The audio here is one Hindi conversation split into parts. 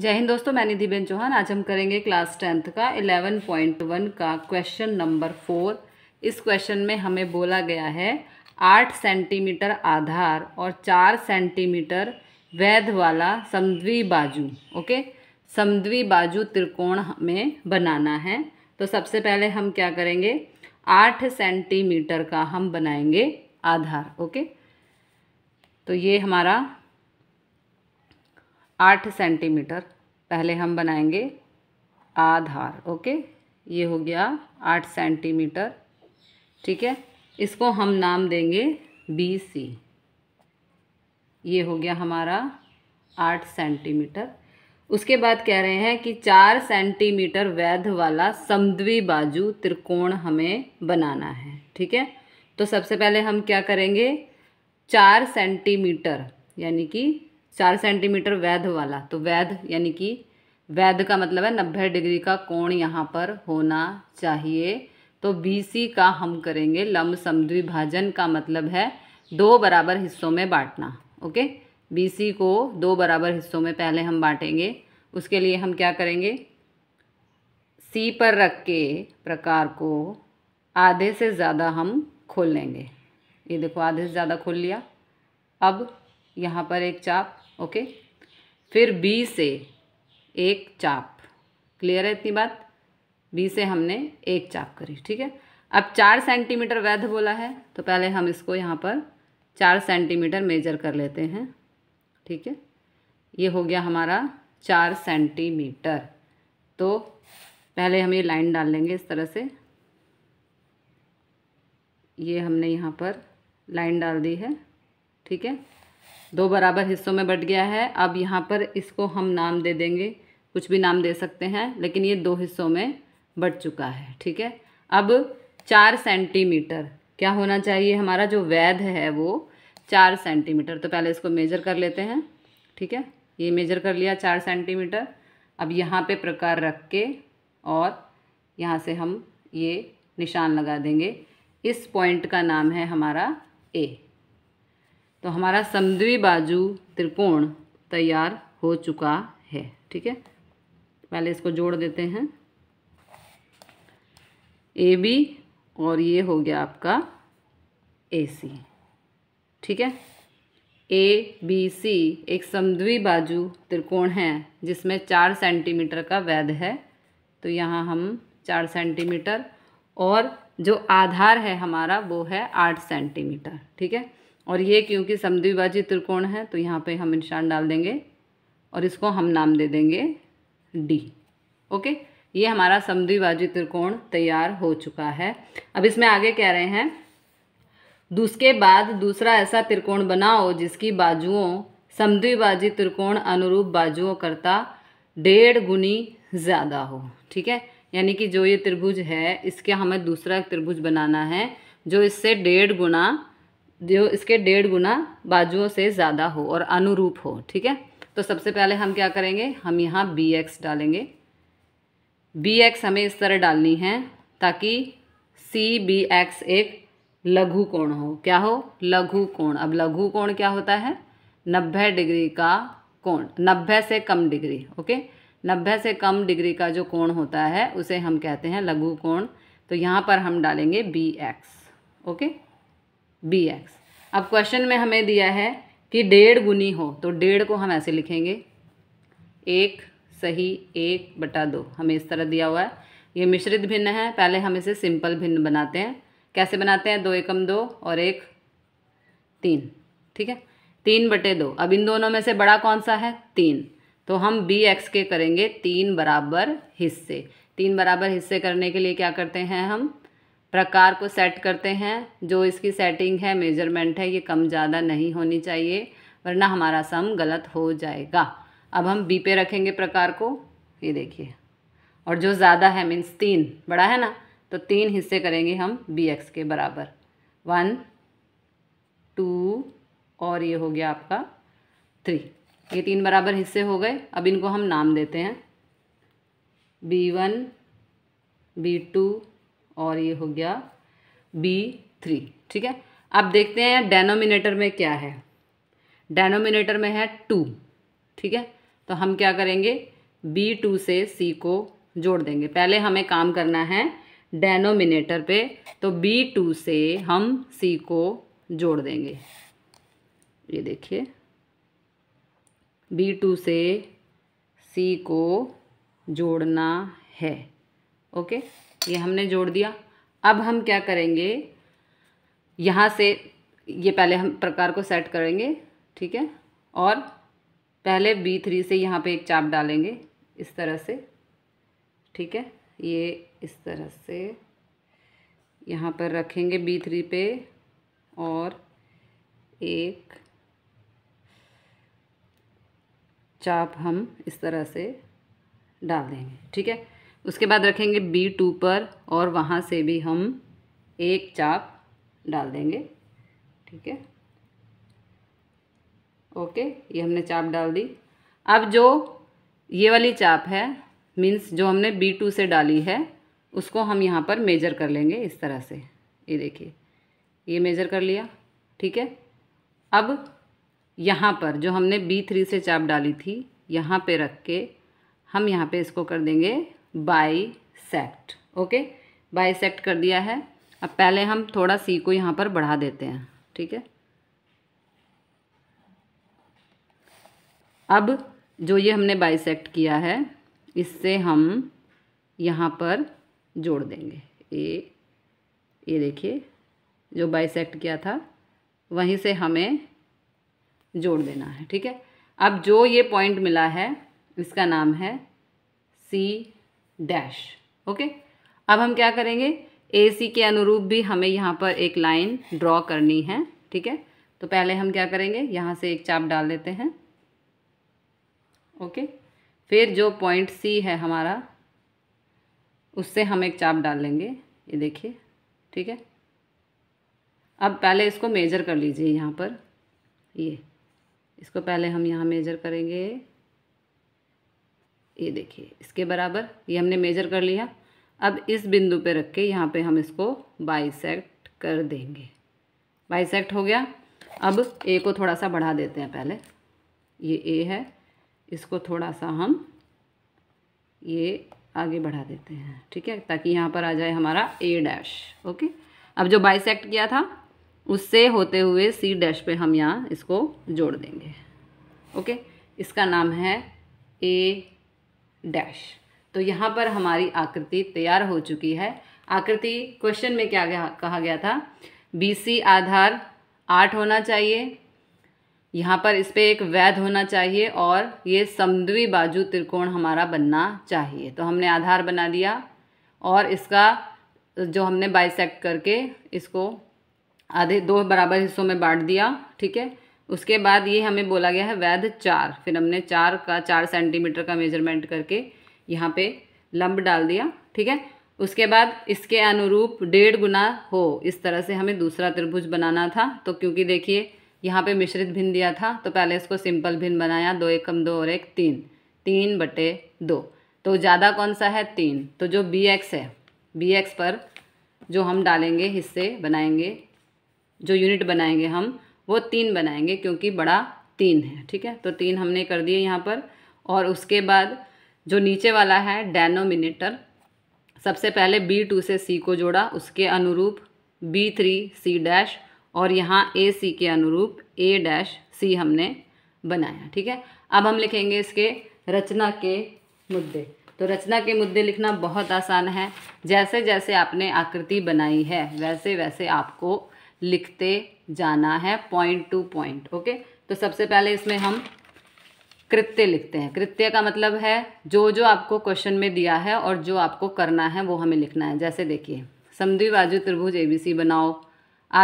जय हिंद दोस्तों मैं निधि बेन चौहान आज हम करेंगे क्लास टेंथ का इलेवन पॉइंट वन का क्वेश्चन नंबर फोर इस क्वेश्चन में हमें बोला गया है आठ सेंटीमीटर आधार और चार सेंटीमीटर वैध वाला समद्वी बाजू ओके समद्वी बाजू त्रिकोण हमें बनाना है तो सबसे पहले हम क्या करेंगे आठ सेंटीमीटर का हम बनाएंगे आधार ओके तो ये हमारा आठ सेंटीमीटर पहले हम बनाएंगे आधार ओके ये हो गया आठ सेंटीमीटर ठीक है इसको हम नाम देंगे बी सी ये हो गया हमारा आठ सेंटीमीटर उसके बाद कह रहे हैं कि चार सेंटीमीटर वैध वाला समद्वी बाजू त्रिकोण हमें बनाना है ठीक है तो सबसे पहले हम क्या करेंगे चार सेंटीमीटर यानी कि चार सेंटीमीटर वैध वाला तो वैध यानी कि वैध का मतलब है नब्बे डिग्री का कोण यहाँ पर होना चाहिए तो बी का हम करेंगे लम समद्विभाजन का मतलब है दो बराबर हिस्सों में बांटना ओके बी को दो बराबर हिस्सों में पहले हम बांटेंगे उसके लिए हम क्या करेंगे सी पर रख के प्रकार को आधे से ज़्यादा हम खोल लेंगे ये देखो आधे से ज़्यादा खोल लिया अब यहाँ पर एक चाप ओके फिर बी से एक चाप क्लियर है इतनी बात बी से हमने एक चाप करी ठीक है अब चार सेंटीमीटर वैध बोला है तो पहले हम इसको यहाँ पर चार सेंटीमीटर मेजर कर लेते हैं ठीक है ये हो गया हमारा चार सेंटीमीटर तो पहले हम ये लाइन डाल लेंगे इस तरह से ये हमने यहाँ पर लाइन डाल दी है ठीक है दो बराबर हिस्सों में बट गया है अब यहाँ पर इसको हम नाम दे देंगे कुछ भी नाम दे सकते हैं लेकिन ये दो हिस्सों में बट चुका है ठीक है अब चार सेंटीमीटर क्या होना चाहिए हमारा जो वैध है वो चार सेंटीमीटर तो पहले इसको मेजर कर लेते हैं ठीक है ये मेजर कर लिया चार सेंटीमीटर अब यहाँ पे प्रकार रख के और यहाँ से हम ये निशान लगा देंगे इस पॉइंट का नाम है हमारा ए तो हमारा समद्वी बाजू त्रिकोण तैयार हो चुका है ठीक है पहले इसको जोड़ देते हैं ए बी और ये हो गया आपका ए सी ठीक है ए बी सी एक समद्वी बाजू त्रिकोण है जिसमें चार सेंटीमीटर का वैध है तो यहाँ हम चार सेंटीमीटर और जो आधार है हमारा वो है आठ सेंटीमीटर ठीक है और ये क्योंकि समद्विभाजी त्रिकोण है तो यहाँ पे हम निशान डाल देंगे और इसको हम नाम दे देंगे डी ओके ये हमारा समद्विभाजी त्रिकोण तैयार हो चुका है अब इसमें आगे कह रहे हैं दूसरे बाद दूसरा ऐसा त्रिकोण बनाओ जिसकी बाजुओं समद्विभाजी त्रिकोण अनुरूप बाजुओं करता डेढ़ गुनी ज़्यादा हो ठीक है यानी कि जो ये त्रिभुज है इसके हमें दूसरा त्रिभुज बनाना है जो इससे डेढ़ गुना जो इसके डेढ़ गुना बाजुओं से ज़्यादा हो और अनुरूप हो ठीक है तो सबसे पहले हम क्या करेंगे हम यहाँ बी एक्स डालेंगे बी एक्स हमें इस तरह डालनी है ताकि सी बी एक्स एक लघु कोण हो क्या हो लघु कोण अब लघु कोण क्या होता है नब्बे डिग्री का कोण नब्बे से कम डिग्री ओके नब्बे से कम डिग्री का जो कोण होता है उसे हम कहते हैं लघु कोण तो यहाँ पर हम डालेंगे B X okay B X अब क्वेश्चन में हमें दिया है कि डेढ़ गुनी हो तो डेढ़ को हम ऐसे लिखेंगे एक सही एक बटा दो हमें इस तरह दिया हुआ है ये मिश्रित भिन्न है पहले हम इसे सिंपल भिन्न बनाते हैं कैसे बनाते हैं दो एकम दो और एक तीन ठीक है तीन बटे दो अब इन दोनों में से बड़ा कौन सा है तीन तो हम बी एक्स के करेंगे तीन बराबर हिस्से तीन बराबर हिस्से करने के लिए क्या करते हैं हम प्रकार को सेट करते हैं जो इसकी सेटिंग है मेजरमेंट है ये कम ज़्यादा नहीं होनी चाहिए वरना हमारा सम गलत हो जाएगा अब हम बी पे रखेंगे प्रकार को ये देखिए और जो ज़्यादा है मीन्स तीन बड़ा है ना तो तीन हिस्से करेंगे हम बी एक्स के बराबर वन टू और ये हो गया आपका थ्री ये तीन बराबर हिस्से हो गए अब इनको हम नाम देते हैं बी वन बी टू और ये हो गया बी थ्री ठीक है अब देखते हैं डेनोमिनेटर में क्या है डेनोमिनेटर में है टू ठीक है तो हम क्या करेंगे बी टू से सी को जोड़ देंगे पहले हमें काम करना है डेनोमिनेटर पे तो बी टू से हम सी को जोड़ देंगे ये देखिए बी टू से सी को जोड़ना है ओके ये हमने जोड़ दिया अब हम क्या करेंगे यहाँ से ये पहले हम प्रकार को सेट करेंगे ठीक है और पहले बी थ्री से यहाँ पे एक चाप डालेंगे इस तरह से ठीक है ये इस तरह से यहाँ पर रखेंगे बी थ्री पे और एक चाप हम इस तरह से डाल देंगे ठीक है उसके बाद रखेंगे बी टू पर और वहाँ से भी हम एक चाप डाल देंगे ठीक है ओके ये हमने चाप डाल दी अब जो ये वाली चाप है मीन्स जो हमने बी टू से डाली है उसको हम यहाँ पर मेजर कर लेंगे इस तरह से ये देखिए ये मेजर कर लिया ठीक है अब यहाँ पर जो हमने बी थ्री से चाप डाली थी यहाँ पे रख के हम यहाँ पे इसको कर देंगे bisect okay bisect कर दिया है अब पहले हम थोड़ा सी को यहाँ पर बढ़ा देते हैं ठीक है अब जो ये हमने बाई सेक्ट किया है इससे हम यहाँ पर जोड़ देंगे ए ये देखिए जो बाई सेक्ट किया था वहीं से हमें जोड़ देना है ठीक है अब जो ये पॉइंट मिला है इसका नाम है सी डैश ओके अब हम क्या करेंगे ए सी के अनुरूप भी हमें यहाँ पर एक लाइन ड्रॉ करनी है ठीक है तो पहले हम क्या करेंगे यहाँ से एक चाप डाल देते हैं ओके फिर जो पॉइंट सी है हमारा उससे हम एक चाप डाल लेंगे ये देखिए ठीक है अब पहले इसको मेजर कर लीजिए यहाँ पर ये इसको पहले हम यहाँ मेजर करेंगे ये देखिए इसके बराबर ये हमने मेजर कर लिया अब इस बिंदु पे रख के यहाँ पे हम इसको बाइसेक्ट कर देंगे बाइसेक्ट हो गया अब ए को थोड़ा सा बढ़ा देते हैं पहले ये ए है इसको थोड़ा सा हम ये आगे बढ़ा देते हैं ठीक है ताकि यहाँ पर आ जाए हमारा ए डैश ओके अब जो बाइसेक्ट किया था उससे होते हुए सी डैश पे हम यहाँ इसको जोड़ देंगे ओके इसका नाम है ए डैश तो यहाँ पर हमारी आकृति तैयार हो चुकी है आकृति क्वेश्चन में क्या गया, कहा गया था बीसी आधार आठ होना चाहिए यहाँ पर इस पर एक वैध होना चाहिए और ये समद्वी बाजू त्रिकोण हमारा बनना चाहिए तो हमने आधार बना दिया और इसका जो हमने बाइसेक्ट करके इसको आधे दो बराबर हिस्सों में बांट दिया ठीक है उसके बाद ये हमें बोला गया है वैध चार फिर हमने चार का चार सेंटीमीटर का मेजरमेंट करके यहाँ पे लंब डाल दिया ठीक है उसके बाद इसके अनुरूप डेढ़ गुना हो इस तरह से हमें दूसरा त्रिभुज बनाना था तो क्योंकि देखिए यहाँ पे मिश्रित भिन्न दिया था तो पहले इसको सिंपल भिन्न बनाया दो एकम दो और एक तीन तीन बटे दो तो ज़्यादा कौन सा है तीन तो जो बी एक्स है बी एक्स पर जो हम डालेंगे हिस्से बनाएंगे जो यूनिट बनाएंगे हम वो तीन बनाएंगे क्योंकि बड़ा तीन है ठीक है तो तीन हमने कर दिए यहाँ पर और उसके बाद जो नीचे वाला है डेनोमिनेटर सबसे पहले बी टू से सी को जोड़ा उसके अनुरूप बी थ्री सी डैश और यहाँ ए सी के अनुरूप ए डैश सी हमने बनाया ठीक है अब हम लिखेंगे इसके रचना के मुद्दे तो रचना के मुद्दे लिखना बहुत आसान है जैसे जैसे आपने आकृति बनाई है वैसे वैसे आपको लिखते जाना है पॉइंट टू पॉइंट ओके तो सबसे पहले इसमें हम कृत्य लिखते हैं कृत्य का मतलब है जो जो आपको क्वेश्चन में दिया है और जो आपको करना है वो हमें लिखना है जैसे देखिए समद्विबाजु त्रिभुज ए बनाओ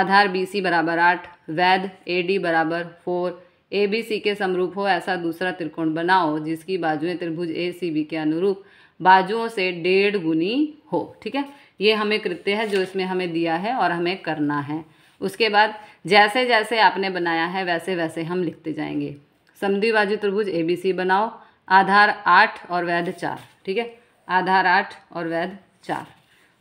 आधार बी सी बराबर आठ वैध डी बराबर फोर ए बी सी के समरूप हो ऐसा दूसरा त्रिकोण बनाओ जिसकी बाजुएं त्रिभुज ए सी बी के अनुरूप बाजुओं से डेढ़ गुनी हो ठीक है ये हमें कृत्य है जो इसमें हमें दिया है और हमें करना है उसके बाद जैसे जैसे आपने बनाया है वैसे वैसे हम लिखते जाएंगे बाजू त्रिभुज ए बी सी बनाओ आधार आठ और वैध चार ठीक है आधार आठ और वैध चार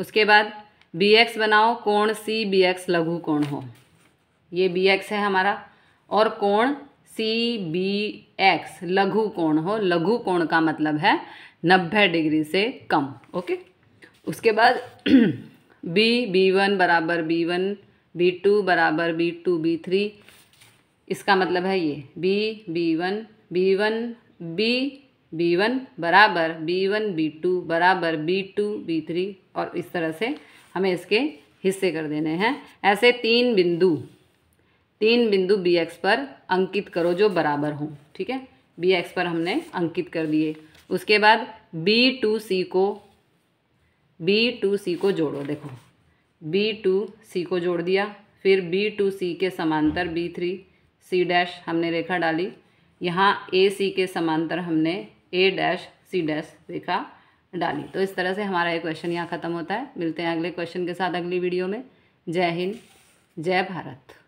उसके बाद बी एक्स बनाओ कोण सी बी एक्स लघु कोण हो ये बी एक्स है हमारा और कोण सी बी एक्स लघु कोण हो लघु कोण का मतलब है नब्बे डिग्री से कम ओके उसके बाद बी बी वन बराबर बी वन बी टू बराबर बी टू बी थ्री इसका मतलब है ये B B one B one B B one बराबर बी वन बी टू बराबर बी टू बी थ्री और इस तरह से हमें इसके हिस्से कर देने हैं ऐसे तीन बिंदु तीन बिंदु बी एक्स पर अंकित करो जो बराबर हों ठीक है बी एक्स पर हमने अंकित कर दिए उसके बाद बी टू सी को बी टू सी को जोड़ो देखो बी टू सी को जोड़ दिया फिर बी टू सी के समांतर बी थ्री सी डैश हमने रेखा डाली यहाँ ए सी के समांतर हमने ए डैश सी डैश रेखा डाली तो इस तरह से हमारा ये क्वेश्चन यहाँ ख़त्म होता है मिलते हैं अगले क्वेश्चन के साथ अगली वीडियो में जय हिंद जय भारत